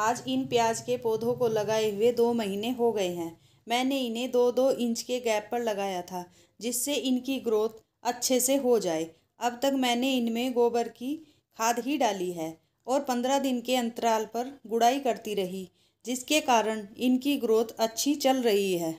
आज इन प्याज के पौधों को लगाए हुए दो महीने हो गए हैं मैंने इन्हें दो दो इंच के गैप पर लगाया था जिससे इनकी ग्रोथ अच्छे से हो जाए अब तक मैंने इनमें गोबर की खाद ही डाली है और पंद्रह दिन के अंतराल पर गुड़ाई करती रही जिसके कारण इनकी ग्रोथ अच्छी चल रही है